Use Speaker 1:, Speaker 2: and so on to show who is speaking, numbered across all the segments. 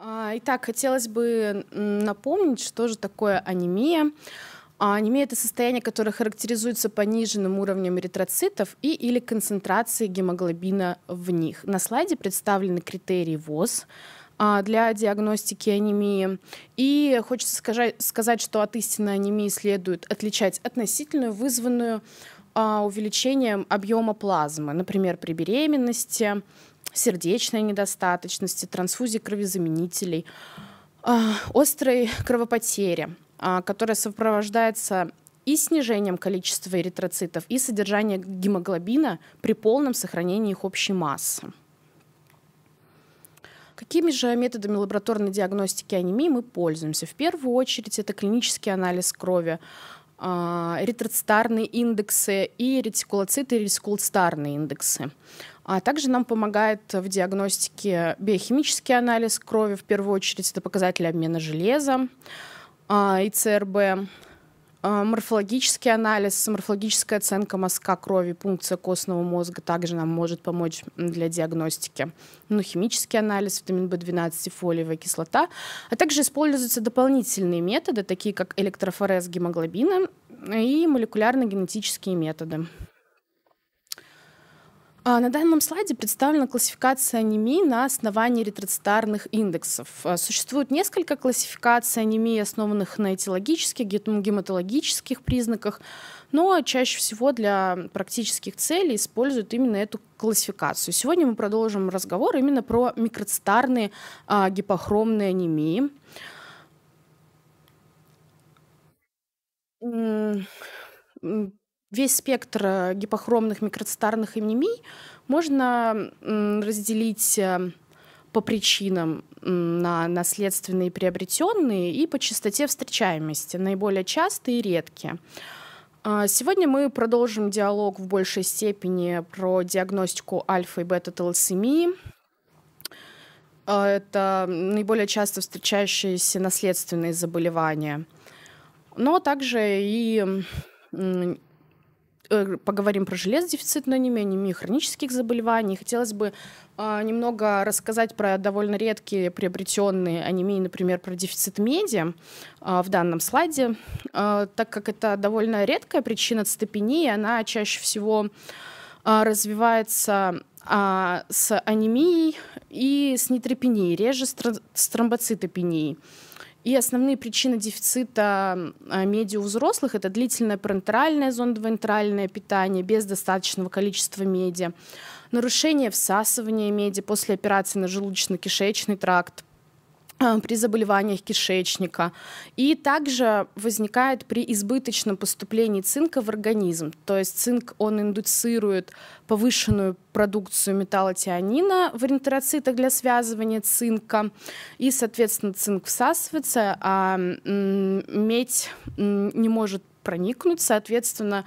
Speaker 1: А, итак, хотелось бы напомнить, что же такое анемия. А, анемия – это состояние, которое характеризуется пониженным уровнем эритроцитов и или концентрацией гемоглобина в них. На слайде представлены критерии ВОЗ а, для диагностики анемии. И хочется сказать сказать, что от истинной анемии следует отличать относительную, вызванную увеличением объема плазмы, например, при беременности, сердечной недостаточности, трансфузии кровезаменителей, а, острой кровопотери, а, которая сопровождается и снижением количества эритроцитов, и содержанием гемоглобина при полном сохранении их общей массы. Какими же методами лабораторной диагностики анемии мы пользуемся? В первую очередь это клинический анализ крови, эритроцитарные а, индексы и ретикулоциты и ретикулоцитарные индексы. А также нам помогает в диагностике биохимический анализ крови, в первую очередь это показатели обмена железа, а, ЦРБ. А, морфологический анализ, морфологическая оценка мазка крови, пункция костного мозга также нам может помочь для диагностики. Ну, химический анализ, витамин В12 и фолиевая кислота. А также используются дополнительные методы, такие как электрофорез гемоглобина и молекулярно-генетические методы. А, на данном слайде представлена классификация анемии на основании ретроцитарных индексов. А, существует несколько классификаций анемии, основанных на этиологических, гематологических признаках, но чаще всего для практических целей используют именно эту классификацию. Сегодня мы продолжим разговор именно про микроцитарные а, гипохромные анемии. Весь спектр э, гипохромных микроцитарных анемий можно разделить э, по причинам на наследственные и приобретенные и по частоте встречаемости, наиболее частые и редкие. А, сегодня мы продолжим диалог в большей степени про диагностику альфа и бета-талосемии. А, это наиболее часто встречающиеся наследственные заболевания, но также и Э, поговорим про железодефицитную анемию, анемию хронических заболеваний. Хотелось бы э, немного рассказать про довольно редкие приобретенные анемии, например, про дефицит меди э, в данном слайде, э, так как это довольно редкая причина цитопении, она чаще всего э, развивается э, с анемией и с нейтропенией, реже с тромбоцитопенией. И основные причины дефицита а, меди у взрослых это длительное парентеральное, зондовоентеральное питание без достаточного количества меди, нарушение всасывания меди после операции на желудочно-кишечный тракт, Э, при заболеваниях кишечника. И также возникает при избыточном поступлении цинка в организм. То есть цинк, он индуцирует повышенную продукцию металлотианина в эритроцитах для связывания цинка. И, соответственно, цинк всасывается, а медь не может проникнуть. Соответственно,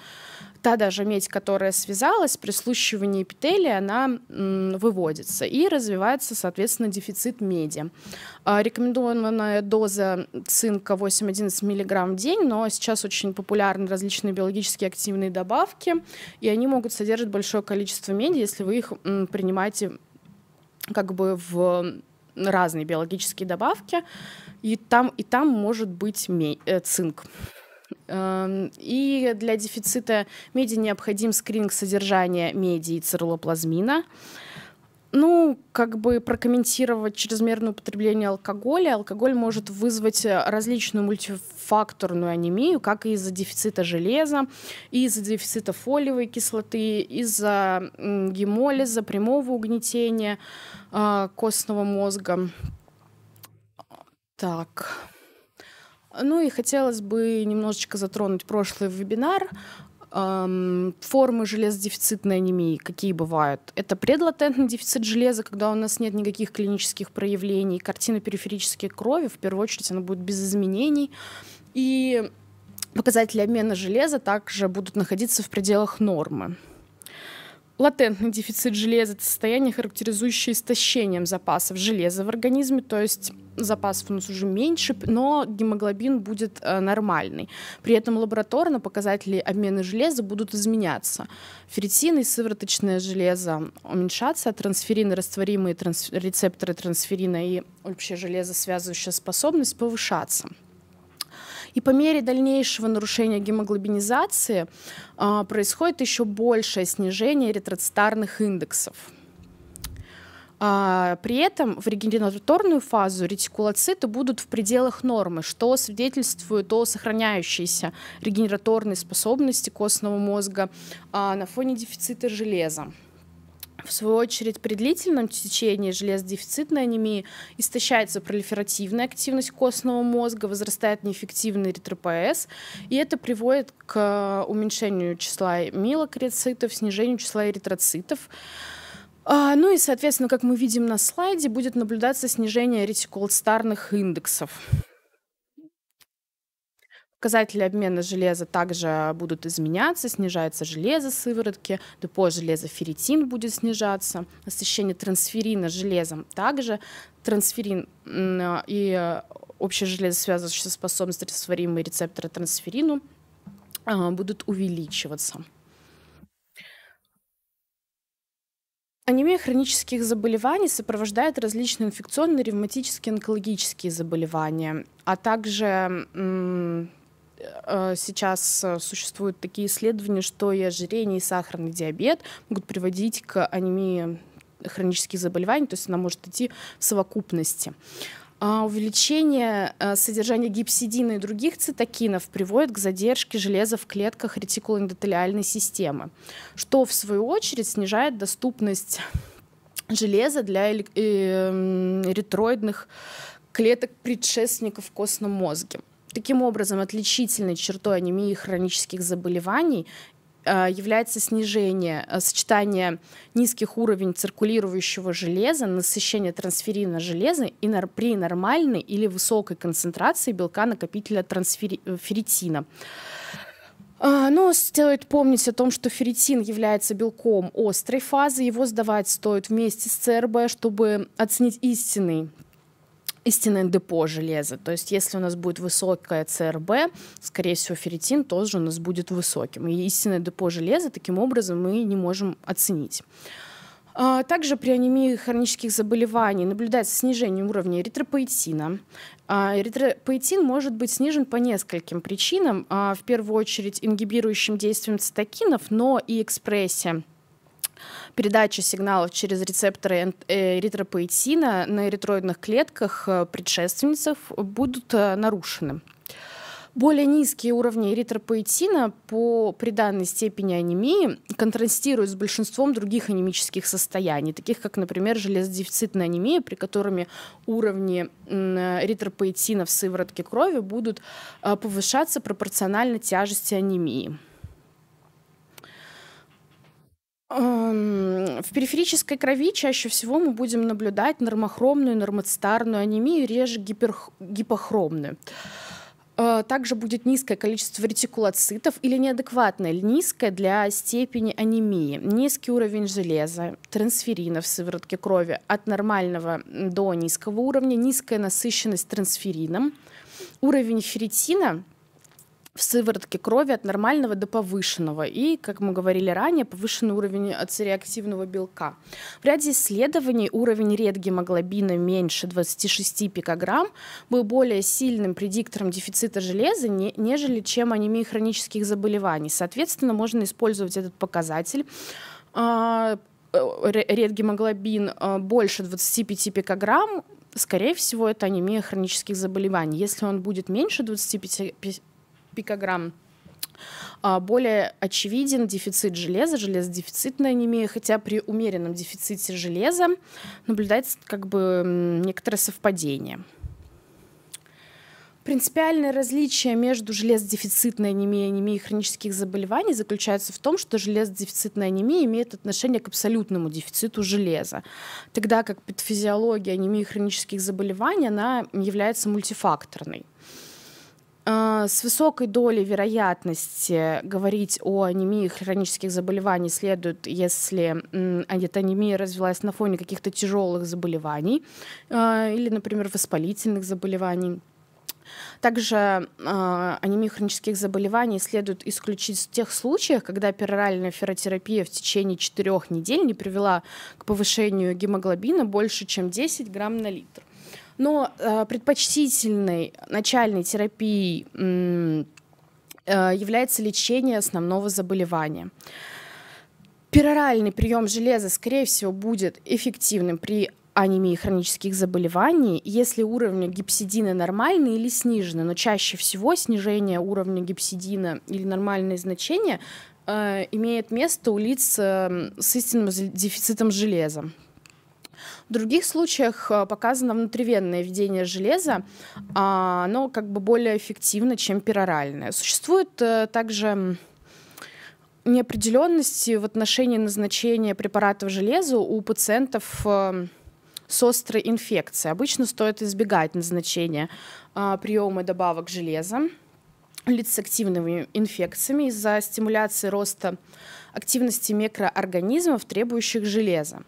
Speaker 1: Та даже медь, которая связалась при слущивании эпителия, она выводится и развивается, соответственно, дефицит меди. А, рекомендованная доза цинка 8-11 мг в день, но сейчас очень популярны различные биологически активные добавки, и они могут содержать большое количество меди, если вы их принимаете как бы в разные биологические добавки, и там, и там может быть э, цинк. Эм, и для дефицита меди необходим скрининг содержания меди и цирулоплазмина. Ну, как бы прокомментировать чрезмерное употребление алкоголя. Алкоголь может вызвать э, различную мультифакторную анемию, как из-за дефицита железа, из-за дефицита фолиевой кислоты, из-за гемолиза, прямого угнетения э, костного мозга. Так. Ну и хотелось бы немножечко затронуть прошлый вебинар. Эм, формы железодефицитной анемии какие бывают? Это предлатентный дефицит железа, когда у нас нет никаких клинических проявлений. Картина периферической крови, в первую очередь, она будет без изменений. И показатели обмена железа также будут находиться в пределах нормы. Латентный дефицит железа – это состояние, характеризующее истощением запасов железа в организме, то есть запасов у нас уже меньше, но гемоглобин будет э, нормальный. При этом лабораторно показатели обмена железа будут изменяться. Ферритин и сывороточное железо уменьшатся, а трансферины, растворимые трансфер, рецепторы трансферина и вообще железосвязывающая способность повышаться. И по мере дальнейшего нарушения гемоглобинизации э, происходит еще большее снижение эритроцитарных индексов. А, при этом в регенераторную фазу ретикулоциты будут в пределах нормы, что свидетельствует о сохраняющейся регенераторной способности костного мозга а, на фоне дефицита железа. В свою очередь, при длительном течении железодефицитной анемии истощается пролиферативная активность костного мозга, возрастает неэффективный эритропоэз, и это приводит к э, уменьшению числа милокрецитов, снижению числа эритроцитов. А, ну и, соответственно, как мы видим на слайде, будет наблюдаться снижение ретикулостарных индексов. Показатели обмена железа также будут изменяться, снижается железо сыворотки, депо железа ферритин будет снижаться, насыщение трансферина железом также, трансферин и общее железо, связывающее способность растворимые рецепторы трансферину, а, будут увеличиваться. Анемия хронических заболеваний сопровождает различные инфекционные, ревматические, онкологические заболевания, а также Э, сейчас э, существуют такие исследования, что и ожирение, и сахарный диабет могут приводить к анемии хронических заболеваний, то есть она может идти в совокупности. А увеличение э, содержания гипсидина и других цитокинов приводит к задержке железа в клетках ретикулоэндотелиальной системы, что в свою очередь снижает доступность железа для эритроидных эм, клеток предшественников в костном мозге таким образом отличительной чертой анемии хронических заболеваний э, является снижение э, сочетания низких уровней циркулирующего железа, насыщение трансферина железа и нар при нормальной или высокой концентрации белка-накопителя трансферитина. Э, а, но стоит помнить о том, что ферритин является белком острой фазы, его сдавать стоит вместе с ЦРБ, чтобы оценить истинный истинное депо железа. То есть если у нас будет высокая ЦРБ, скорее всего, ферритин тоже у нас будет высоким. И истинное депо железа таким образом мы не можем оценить. А, также при анемии хронических заболеваний наблюдается снижение уровня эритропоэтина. А, эритропоэтин может быть снижен по нескольким причинам. А, в первую очередь ингибирующим действием цитокинов, но и экспрессия Передача сигналов через рецепторы э, эритропоэтина на эритроидных клетках э, предшественницев будут э, нарушены. Более низкие уровни эритропоэтина по при данной степени анемии контрастируют с большинством других анемических состояний, таких как, например, железодефицитная анемия, при которыми уровни эритропоэтина в сыворотке крови будут повышаться пропорционально тяжести анемии. Эм, в периферической крови чаще всего мы будем наблюдать нормохромную, нормоцитарную анемию, реже гипер... гипохромную. Э, также будет низкое количество ретикулоцитов или неадекватное, или низкое для степени анемии, низкий уровень железа, трансферина в сыворотке крови от нормального до низкого уровня, низкая насыщенность трансферином, уровень ферритина в сыворотке крови от нормального до повышенного и, как мы говорили ранее, повышенный уровень цереактивного белка. В ряде исследований уровень редгемоглобина меньше 26 пикограмм был более сильным предиктором дефицита железа, не, нежели чем анемии хронических заболеваний. Соответственно, можно использовать этот показатель а, э, редгемоглобин э, больше 25 пикограмм скорее всего, это анемия хронических заболеваний. Если он будет меньше 25 пикограмм а, более очевиден дефицит железа, железодефицитная анемия, хотя при умеренном дефиците железа наблюдается как бы некоторое совпадение. Принципиальное различие между железодефицитной анемией и анемией хронических заболеваний заключается в том, что железодефицитная анемия имеет отношение к абсолютному дефициту железа, тогда как патофизиология анемии хронических заболеваний она является мультифакторной. А, с высокой долей вероятности говорить о анемии хронических заболеваний следует, если эта анемия развилась на фоне каких-то тяжелых заболеваний а, или, например, воспалительных заболеваний. Также э, а, анемию хронических заболеваний следует исключить в тех случаях, когда пероральная ферротерапия в течение 4 недель не привела к повышению гемоглобина больше, чем 10 грамм на литр. Но э, предпочтительной начальной терапией э, является лечение основного заболевания. Пероральный прием железа, скорее всего, будет эффективным при анемии хронических заболеваний, если уровни гипсидина нормальные или снижены, но чаще всего снижение уровня гипсидина или нормальные значения э, имеет место у лиц э, с истинным дефицитом железа. В других случаях э, показано внутривенное введение железа, а, оно как бы более эффективно, чем пероральное. Существует э, также неопределенности в отношении назначения препаратов железа у пациентов эм, с острой инфекцией. Обычно стоит избегать назначения а, приема добавок железа лиц с активными инфекциями из-за стимуляции роста активности микроорганизмов, требующих железа.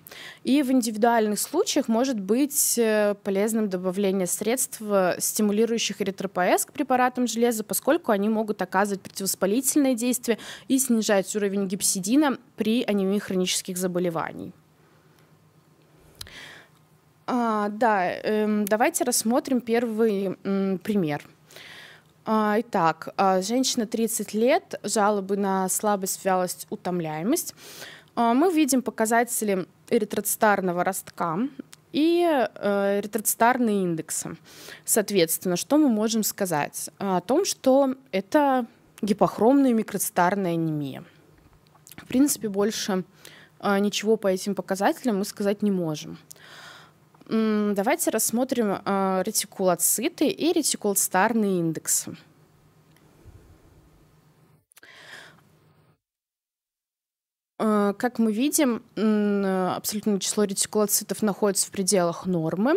Speaker 1: И в индивидуальных случаях может быть э, полезным добавление средств, э, стимулирующих эритропоэз к препаратам железа, поскольку они могут оказывать противовоспалительное действие и снижать уровень гипсидина при анемии хронических заболеваний. А, да, э, давайте рассмотрим первый э, пример – а, итак, а, женщина 30 лет, жалобы на слабость, вялость, утомляемость. А, мы видим показатели эритроцитарного ростка и э, эритроцитарные индексы. Соответственно, что мы можем сказать? О том, что это гипохромная микроцитарная анемия. В принципе, больше ничего по этим показателям мы сказать не можем. Давайте рассмотрим а, ретикулоциты и ретикулостарный индекс. А, как мы видим, абсолютное число ретикулоцитов находится в пределах нормы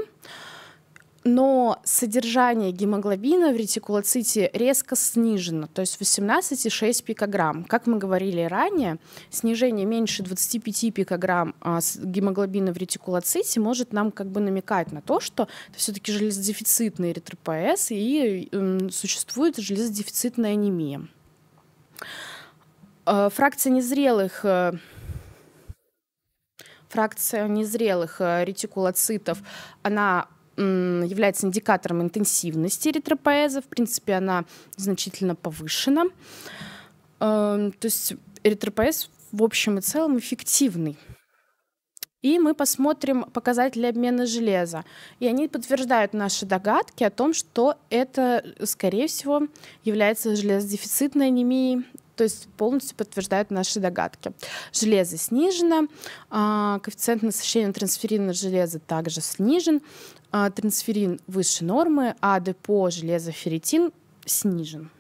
Speaker 1: но содержание гемоглобина в ретикулоците резко снижено, то есть 18,6 пикограмм. Как мы говорили ранее, снижение меньше 25 пикограмм а, гемоглобина в ретикулоците может нам как бы намекать на то, что это все-таки железодефицитный эритропоэз и существует железодефицитная анемия. А, фракция незрелых э, фракция незрелых э, ретикулоцитов, она является индикатором интенсивности эритропоэза. В принципе, она значительно повышена. Эм, то есть эритропоэз в общем и целом эффективный. И мы посмотрим показатели обмена железа. И они подтверждают наши догадки о том, что это, скорее всего, является железодефицитной анемией то есть полностью подтверждают наши догадки. Железо снижено, а, коэффициент насыщения трансферина железа также снижен, а, трансферин выше нормы, а депо железоферритин снижен.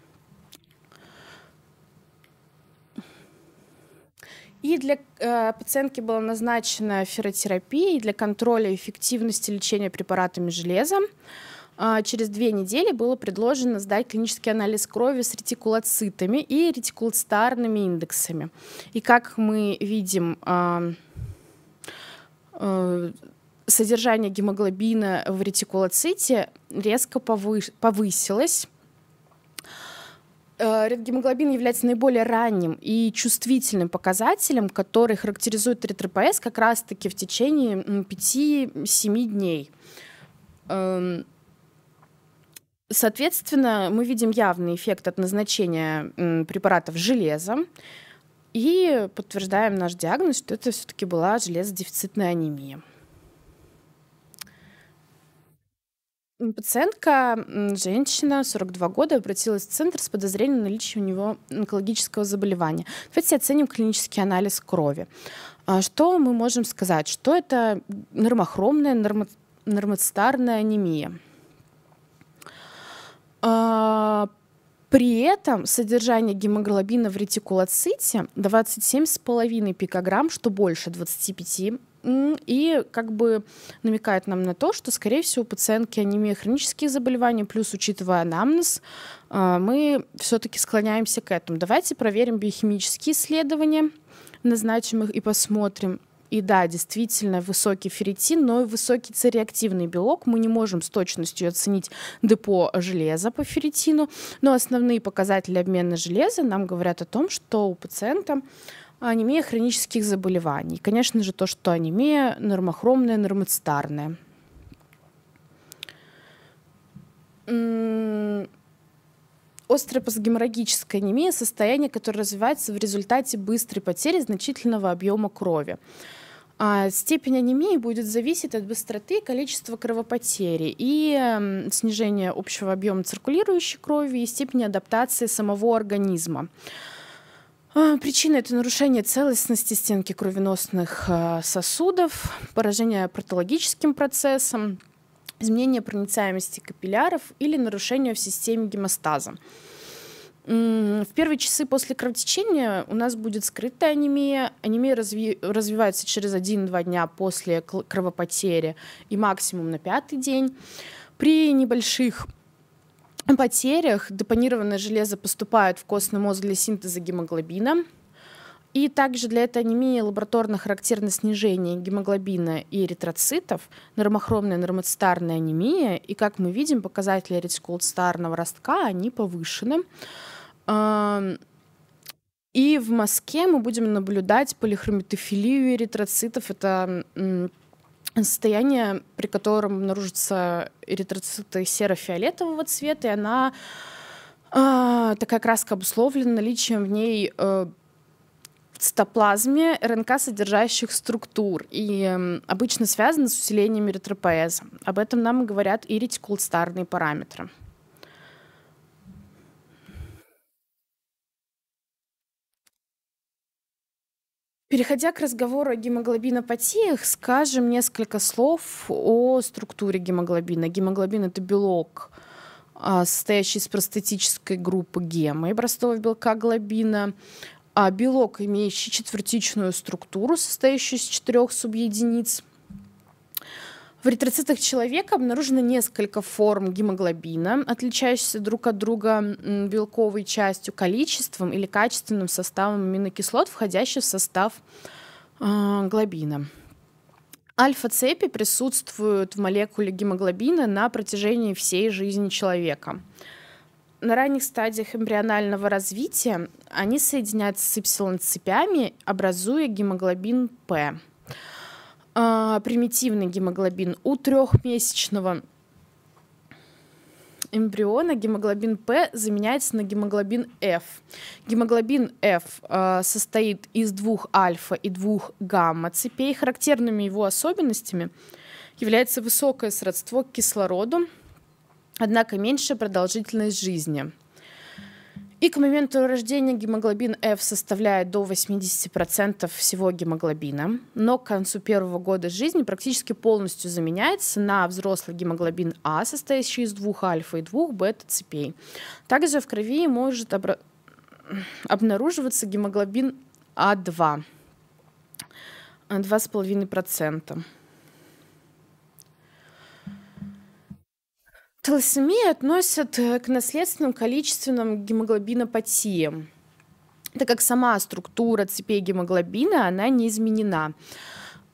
Speaker 1: И для э, пациентки была назначена ферротерапия и для контроля эффективности лечения препаратами железа. Э, через две недели было предложено сдать клинический анализ крови с ретикулоцитами и ретикулоцитарными индексами. И как мы видим, а, э, содержание гемоглобина в ретикулоците резко повы- повысилось. Э, гемоглобин является наиболее ранним и чувствительным показателем, который характеризует эритропоэз как раз-таки в течение 5-7 дней. Эм, соответственно, мы видим явный эффект от назначения препаратов железа и подтверждаем наш диагноз, что это все-таки была железодефицитная анемия. Пациентка, женщина, 42 года, обратилась в центр с подозрением на наличие у него онкологического заболевания. Давайте оценим клинический анализ крови. А, что мы можем сказать? Что это нормохромная, нормо... нормоцитарная анемия. А, при этом содержание гемоглобина в ретикулоците 27,5 пикограмм, что больше 25 и как бы намекает нам на то, что, скорее всего, у пациентки анемия хронические заболевания, плюс, учитывая анамнез, а, мы все-таки склоняемся к этому. Давайте проверим биохимические исследования, назначим их и посмотрим. И да, действительно высокий ферритин, но и высокий цереактивный белок. Мы не можем с точностью оценить депо железа по ферритину, но основные показатели обмена железа нам говорят о том, что у пациента анемия хронических заболеваний. Конечно же, то, что анемия нормохромная, нормоцитарная. Острая постгеморрагическая анемия – состояние, которое развивается в результате быстрой потери значительного объема крови. А степень анемии будет зависеть от быстроты и количества кровопотери и снижения общего объема циркулирующей крови и степени адаптации самого организма. А, причина – это нарушение целостности стенки кровеносных э, сосудов, поражение патологическим процессом, изменение проницаемости капилляров или нарушение в системе гемостаза. В первые часы после кровотечения у нас будет скрытая анемия. Анемия разви- развивается через 1-2 дня после кровопотери и максимум на пятый день. При небольших потерях депонированное железо поступает в костный мозг для синтеза гемоглобина. И также для этой анемии лабораторно характерно снижение гемоглобина и эритроцитов, нормохромная нормоцитарная анемия, и, как мы видим, показатели ретикулоцитарного ростка, они повышены. И в мазке мы будем наблюдать полихроматофилию эритроцитов. Это состояние, при котором обнаружатся эритроциты серо-фиолетового цвета, и она э, такая краска обусловлена наличием в ней э, в цитоплазме РНК содержащих структур и э, обычно связана с усилением эритропоэза. Об этом нам говорят и ретикулостарные параметры. Переходя к разговору о гемоглобинопатиях, скажем несколько слов о структуре гемоглобина. Гемоглобин — это белок, а, состоящий из простатической группы гема и простого белка глобина, а белок, имеющий четвертичную структуру, состоящую из четырех субъединиц — в эритроцитах человека обнаружено несколько форм гемоглобина, отличающихся друг от друга белковой частью, количеством или качественным составом аминокислот, входящих в состав э, глобина. Альфа-цепи присутствуют в молекуле гемоглобина на протяжении всей жизни человека. На ранних стадиях эмбрионального развития они соединяются с y-цепями, образуя гемоглобин П а, примитивный гемоглобин у трехмесячного эмбриона гемоглобин П заменяется на гемоглобин F. Гемоглобин F э, а, состоит из двух альфа и двух гамма цепей. Характерными его особенностями является высокое сродство к кислороду, однако меньшая продолжительность жизни. И к моменту рождения гемоглобин F составляет до 80% всего гемоглобина, но к концу первого года жизни практически полностью заменяется на взрослый гемоглобин А, состоящий из двух альфа и двух бета-цепей. Также в крови может обра... обнаруживаться гемоглобин А2, 2,5%. Талосемии относят э, к наследственным количественным гемоглобинопатиям, так как сама структура цепей гемоглобина, она не изменена.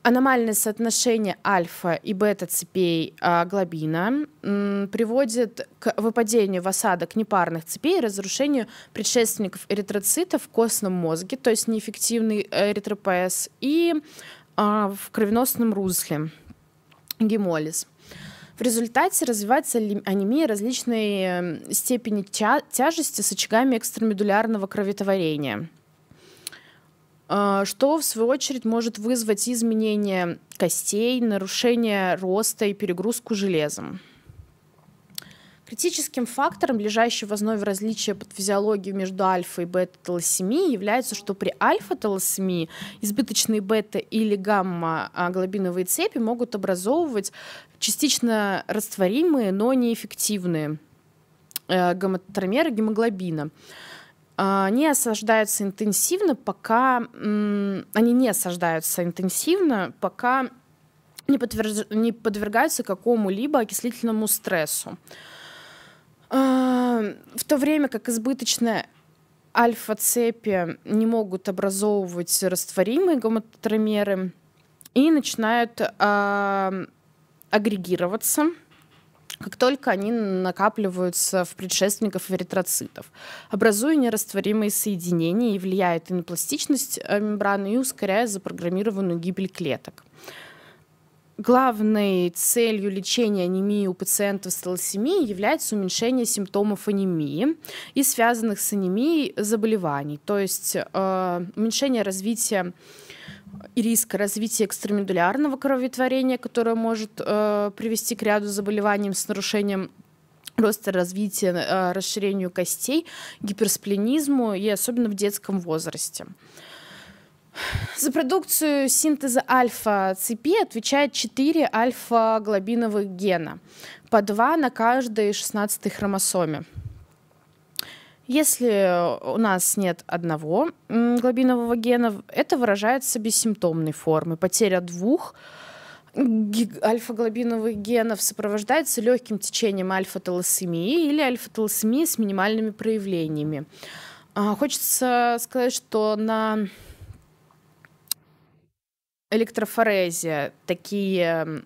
Speaker 1: Аномальное соотношение альфа и бета цепей а, глобина приводит к выпадению в осадок непарных цепей и разрушению предшественников эритроцитов в костном мозге, то есть неэффективный э, эритропоэз, и а, в кровеносном русле гемолиз. В результате развивается анемия различной эм, степени тя тяжести с очагами экстрамедулярного кроветворения э, что в свою очередь может вызвать изменение костей, нарушение роста и перегрузку железом. Критическим фактором, лежащим в основе различия под физиологией между альфа и бета-талосемией, является, что при альфа-талосемии избыточные бета- или гамма-глобиновые а, цепи могут образовывать частично растворимые, но неэффективные э, гомотромеры гемоглобина. А, они осаждаются интенсивно, пока они не осаждаются интенсивно, пока не, подверж... не подвергаются какому-либо окислительному стрессу. А, в то время как избыточная альфа-цепи не могут образовывать растворимые гомотромеры и начинают а, агрегироваться как только они накапливаются в предшественников эритроцитов, образуя нерастворимые соединения и влияет и на пластичность э, мембраны, и ускоряя запрограммированную гибель клеток. Главной целью лечения анемии у пациентов с талосемией является уменьшение симптомов анемии и связанных с анемией заболеваний, то есть э, уменьшение развития риск развития экстрамедулярного кроветворения, которое может э, привести к ряду заболеваний с нарушением роста развития, э, расширению костей, гиперсплинизму и особенно в детском возрасте. За продукцию синтеза альфа-цепи отвечает 4 альфа-глобиновых гена, по 2 на каждой 16 хромосоме. Если у нас нет одного глобинового гена, это выражается бессимптомной формой. Потеря двух альфа-глобиновых генов сопровождается легким течением альфа-талосемии или альфа-талосемии с минимальными проявлениями. А, хочется сказать, что на электрофорезе такие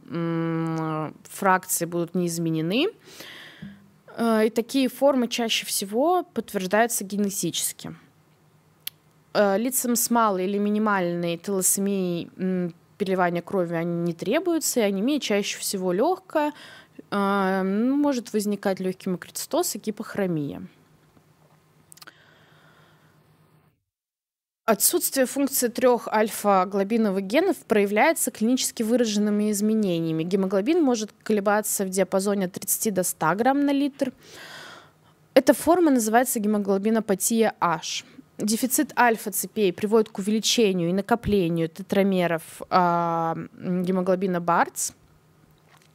Speaker 1: фракции будут не изменены. Э, и такие формы чаще всего подтверждаются генетически. Э, лицам с малой или минимальной телосемией переливания крови они не требуются, и анемия чаще всего легкая, э, может возникать легкий мокрицистоз и гипохромия. Отсутствие функции трех альфа-глобиновых генов проявляется клинически выраженными изменениями. Гемоглобин может колебаться в диапазоне от 30 до 100 грамм на литр. Эта форма называется гемоглобинопатия H. Дефицит альфа-цепей приводит к увеличению и накоплению тетрамеров э, гемоглобина БАРЦ,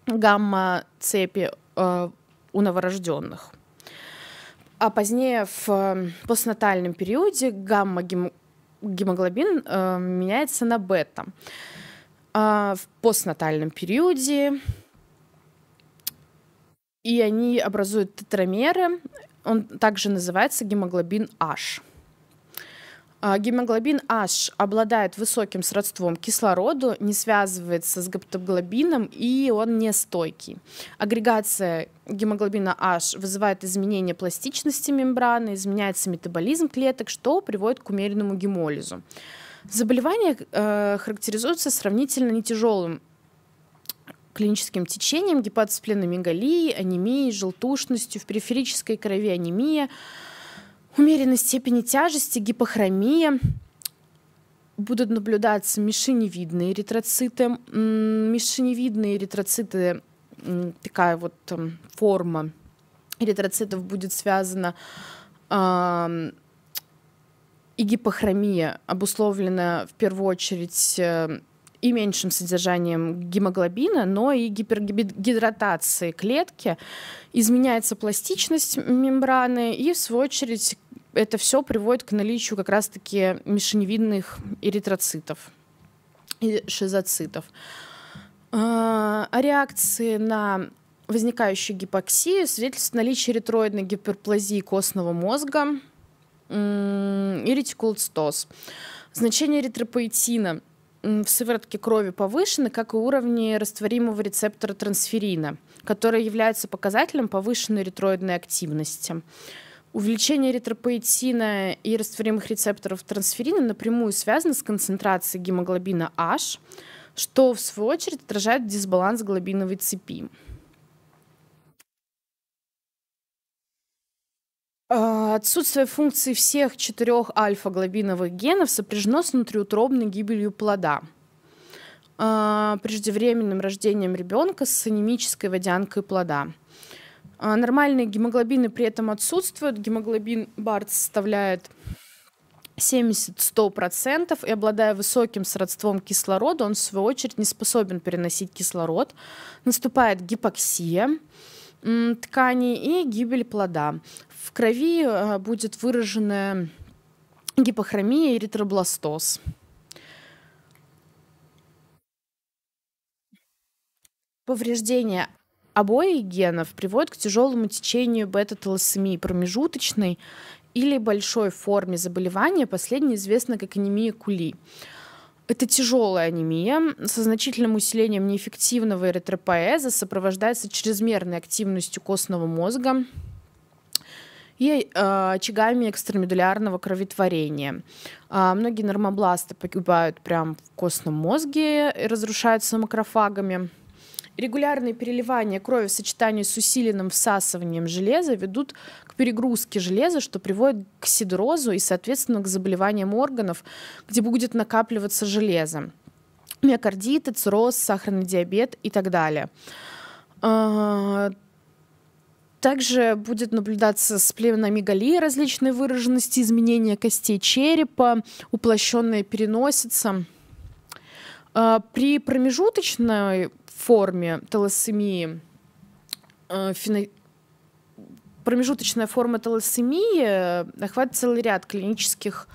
Speaker 1: гамма-цепи э, а, у новорожденных а позднее в постнатальном периоде гамма-гем гемоглобин э, меняется на бета. А в постнатальном периоде и они образуют тетрамеры. Он также называется гемоглобин H. А, гемоглобин H обладает высоким сродством к кислороду, не связывается с гаптоглобином и он нестойкий. Агрегация гемоглобина H вызывает изменение пластичности мембраны, изменяется метаболизм клеток, что приводит к умеренному гемолизу. Заболевание э, характеризуется сравнительно нетяжелым клиническим течением, гепатоспленомегалией, анемией, желтушностью, в периферической крови анемия, умеренной степени тяжести, гипохромия, будут наблюдаться мишеневидные эритроциты. Мишеневидные эритроциты, такая вот эм, форма эритроцитов будет связана и гипохромия, обусловленная в первую очередь э, и меньшим содержанием гемоглобина, но и гипергидратации клетки. Изменяется пластичность мембраны, и в свою очередь это все приводит к наличию как раз-таки мишеневидных эритроцитов и шизоцитов. А, а реакции на возникающую гипоксию свидетельствует наличие эритроидной гиперплазии костного мозга и ретикулоцистоз. Значение эритропоэтина в сыворотке крови повышены, как и уровни растворимого рецептора трансферина, который является показателем повышенной ретроидной активности. Увеличение эритропоэтина и растворимых рецепторов трансферина напрямую связано с концентрацией гемоглобина H, что в свою очередь отражает дисбаланс глобиновой цепи. А, отсутствие функции всех четырех альфа-глобиновых генов сопряжено с внутриутробной гибелью плода, а, преждевременным рождением ребенка с анемической водянкой плода. А, нормальные гемоглобины при этом отсутствуют. Гемоглобин Барт составляет 70-100%, и обладая высоким сродством кислорода, он, в свою очередь, не способен переносить кислород. Наступает гипоксия тканей и гибель плода. В крови э, будет выраженная гипохромия и эритробластоз. Повреждение обоих генов приводит к тяжелому течению бета-толосемии промежуточной или большой форме заболевания, последнее известно как анемия кули. Это тяжелая анемия со значительным усилением неэффективного эритропоэза, сопровождается чрезмерной активностью костного мозга, и э, очагами экстрамедулярного кроветворения. Э, многие нормобласты погибают прямо в костном мозге и разрушаются макрофагами. Регулярные переливания крови в сочетании с усиленным всасыванием железа ведут к перегрузке железа, что приводит к сидрозу и, соответственно, к заболеваниям органов, где будет накапливаться железо. Миокардиты, цирроз, сахарный диабет и так далее а, также будет наблюдаться сплевномегалия различные выраженности, изменения костей черепа, уплощенные переносица. А, при промежуточной форме талассемии э, промежуточная форма талассемии э, охватывает целый ряд клинических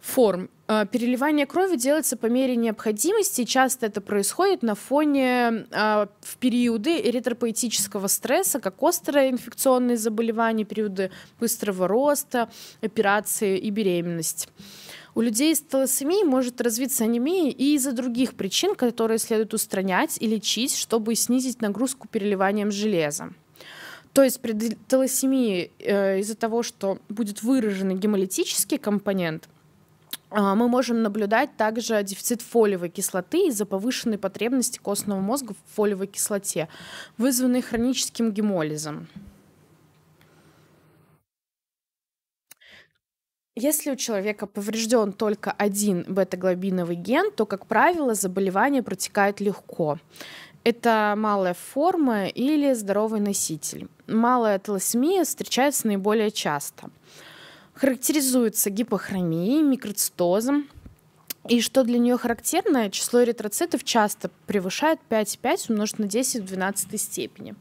Speaker 1: форм Э, переливание крови делается по мере необходимости. Часто это происходит на фоне э, в периоды эритропоэтического стресса, как острые инфекционные заболевания, периоды быстрого роста, операции и беременность. У людей с талассемией может развиться анемия и из-за других причин, которые следует устранять и лечить, чтобы снизить нагрузку переливанием железа. То есть при талассемии э, из-за того, что будет выражен гемолитический компонент – а, мы можем наблюдать также дефицит фолиевой кислоты из-за повышенной потребности костного мозга в фолиевой кислоте, вызванной хроническим гемолизом. Если у человека поврежден только один бета-глобиновый ген, то, как правило, заболевание протекает легко. Это малая форма или здоровый носитель. Малая талосемия встречается наиболее часто – характеризуется гипохромией, микроцитозом, и что для нее характерно, число эритроцитов часто превышает 5,5 умножить на 10 в 12 степени.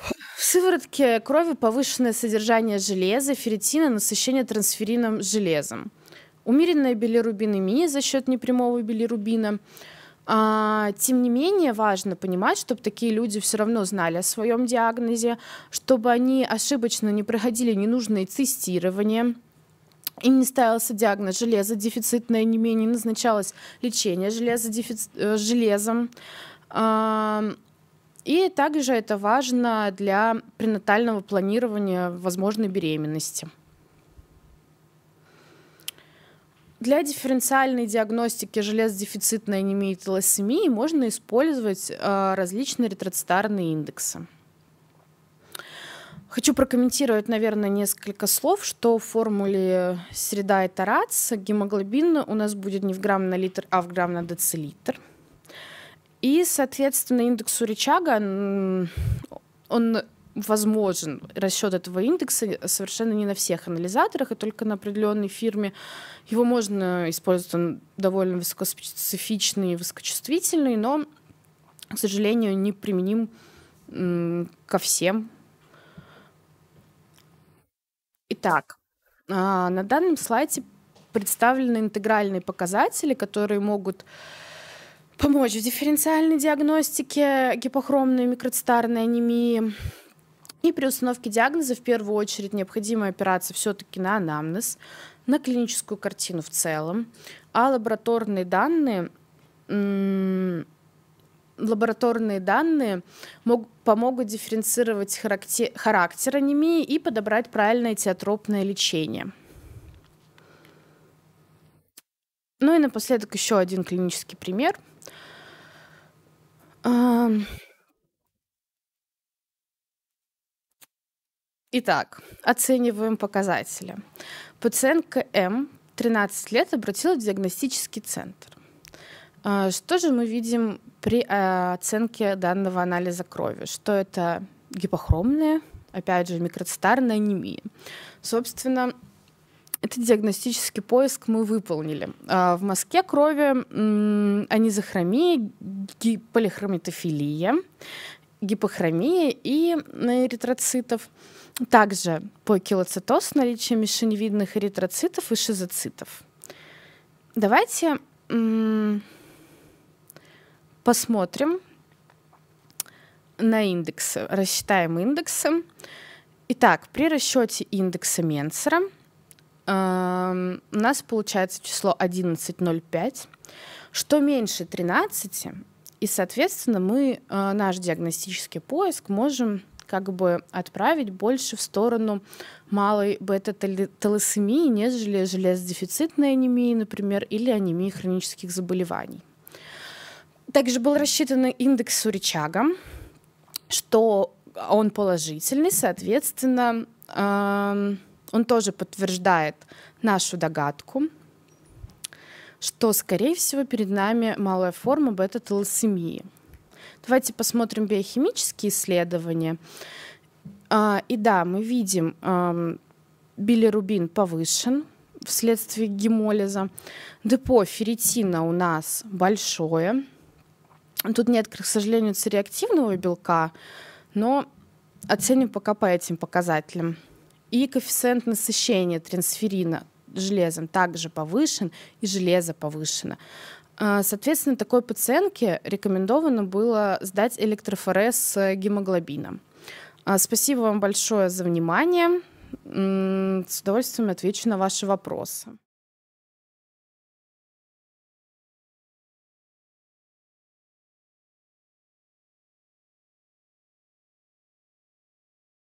Speaker 1: В сыворотке крови повышенное содержание железа, ферритина, насыщение трансферином железом. Умеренная билирубинемия за счет непрямого билирубина – а, тем не менее, важно понимать, чтобы такие люди все равно знали о своем диагнозе, чтобы они ошибочно не проходили ненужные цистирования, им не ставился диагноз железодефицитное не менее назначалось лечение железодефици... Э, железом. А, и также это важно для пренатального планирования возможной беременности. Для дифференциальной диагностики железодефицитной анемии и можно использовать э, различные ретроцитарные индексы. Хочу прокомментировать, наверное, несколько слов, что в формуле среда и тарац гемоглобин у нас будет не в грамм на литр, а в грамм на децилитр. И, соответственно, индексу рычага он возможен расчет этого индекса совершенно не на всех анализаторах, и только на определенной фирме. Его можно использовать, он довольно высокоспецифичный и высокочувствительный, но, к сожалению, не применим ко всем. Итак, а, на данном слайде представлены интегральные показатели, которые могут помочь в дифференциальной диагностике гипохромной микроцитарной анемии, и при установке диагноза в первую очередь необходимо опираться все-таки на анамнез, на клиническую картину в целом, а лабораторные данные лабораторные данные мог, помогут дифференцировать характер, характер анемии и подобрать правильное теотропное лечение. Ну и напоследок еще один клинический пример. Итак, оцениваем показатели. Пациентка М, 13 лет, обратилась в диагностический центр. А, что же мы видим при а, оценке данного анализа крови? Что это гипохромная, опять же, микроцитарная анемия. Собственно, этот диагностический поиск мы выполнили. А, в Москве крови анизохромия, полихроматофилия, гипохромия и эритроцитов – также по покилоцитоз, наличие мишеневидных эритроцитов и шизоцитов. Давайте посмотрим на индексы, рассчитаем индексы. Итак, при расчете индекса Менцера эм, у нас получается число 11,05, что меньше 13, и, соответственно, мы э, наш диагностический поиск можем как бы отправить больше в сторону малой бета-талосемии, нежели железодефицитной анемии, например, или анемии хронических заболеваний. Также был рассчитан индекс Уричага, что он положительный, соответственно, эм, он тоже подтверждает нашу догадку, что, скорее всего, перед нами малая форма бета-талосемии — Давайте посмотрим биохимические исследования. А, и да, мы видим, билирубин повышен вследствие гемолиза. Депо ферритина у нас большое. Тут нет, к сожалению, цереактивного белка, но оценим пока по этим показателям. И коэффициент насыщения трансферина железом также повышен, и железо повышено. А, соответственно, такой пациентке рекомендовано было сдать электрофорез с гемоглобином. А, спасибо вам большое за внимание. С удовольствием отвечу на ваши вопросы.